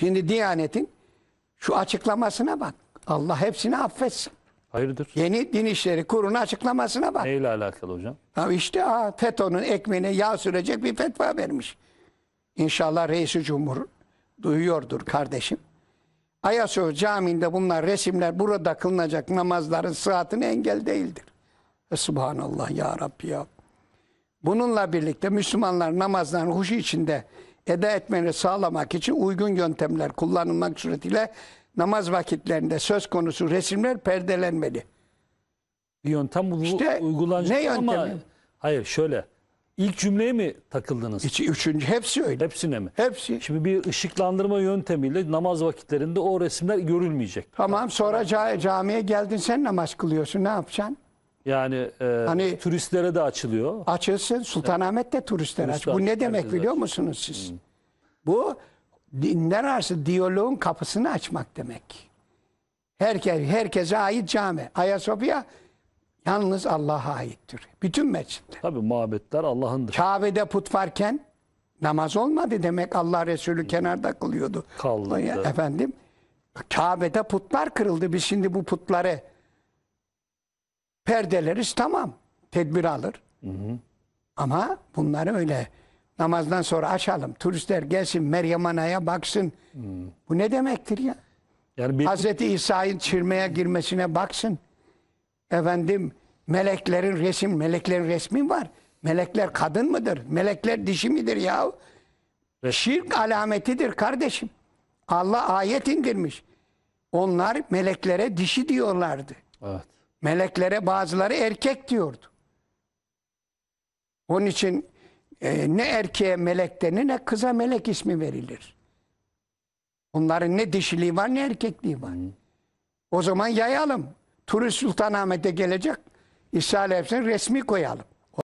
Şimdi Diyanet'in şu açıklamasına bak. Allah hepsini affetsin. Hayırdır? Yeni Din işleri kurunu açıklamasına bak. Neyle alakalı hocam? Ha işte aa, FETÖ'nün ekmeğine yağ sürecek bir fetva vermiş. İnşallah reisi cumhur duyuyordur kardeşim. Ayasofya Camii'nde bunlar resimler burada kılınacak namazların sıhhatine engel değildir. E, Subhanallah ya Rabbi ya. Bununla birlikte Müslümanlar namazların huşu içinde eda etmeni sağlamak için uygun yöntemler kullanılmak suretiyle namaz vakitlerinde söz konusu resimler perdelenmeli. Bir yöntem bu işte uygulanacak ne yöntemi? ama hayır şöyle ilk cümleye mi takıldınız? İki, üçüncü hepsi öyle. Hepsine mi? Hepsi. Şimdi bir ışıklandırma yöntemiyle namaz vakitlerinde o resimler görülmeyecek. Tamam sonra ca camiye geldin sen namaz kılıyorsun ne yapacaksın? Yani e, hani, turistlere de açılıyor. Açılsın. Sultanahmet de turistlere Turist aç. Bu ne demek biliyor açılıyor. musunuz siz? Hmm. Bu dinler arası diyaloğun kapısını açmak demek. Herkes, herkese ait cami. Ayasofya yalnız Allah'a aittir. Bütün mescitler. Tabi mabetler Allah'ındır. Kabe'de put varken namaz olmadı demek Allah Resulü hmm. kenarda kılıyordu. Kaldı. Efendim Kabe'de putlar kırıldı. Biz şimdi bu putları perdeleriz tamam. Tedbir alır. Hı hı. Ama bunları öyle namazdan sonra açalım. Turistler gelsin Meryem Ana'ya baksın. Hı. Bu ne demektir ya? Yani bir... Hazreti İsa'nın çirmeye girmesine baksın. Efendim meleklerin resim, meleklerin resmi var. Melekler kadın mıdır? Melekler dişi midir ya? Şirk alametidir kardeşim. Allah ayet indirmiş. Onlar meleklere dişi diyorlardı. Evet. Meleklere bazıları erkek diyordu. Onun için e, ne erkeğe melek denir ne kıza melek ismi verilir. Onların ne dişiliği var ne erkekliği var. O zaman yayalım. Turi Sultanahmet'e gelecek İsa Aleyhisselam resmi koyalım.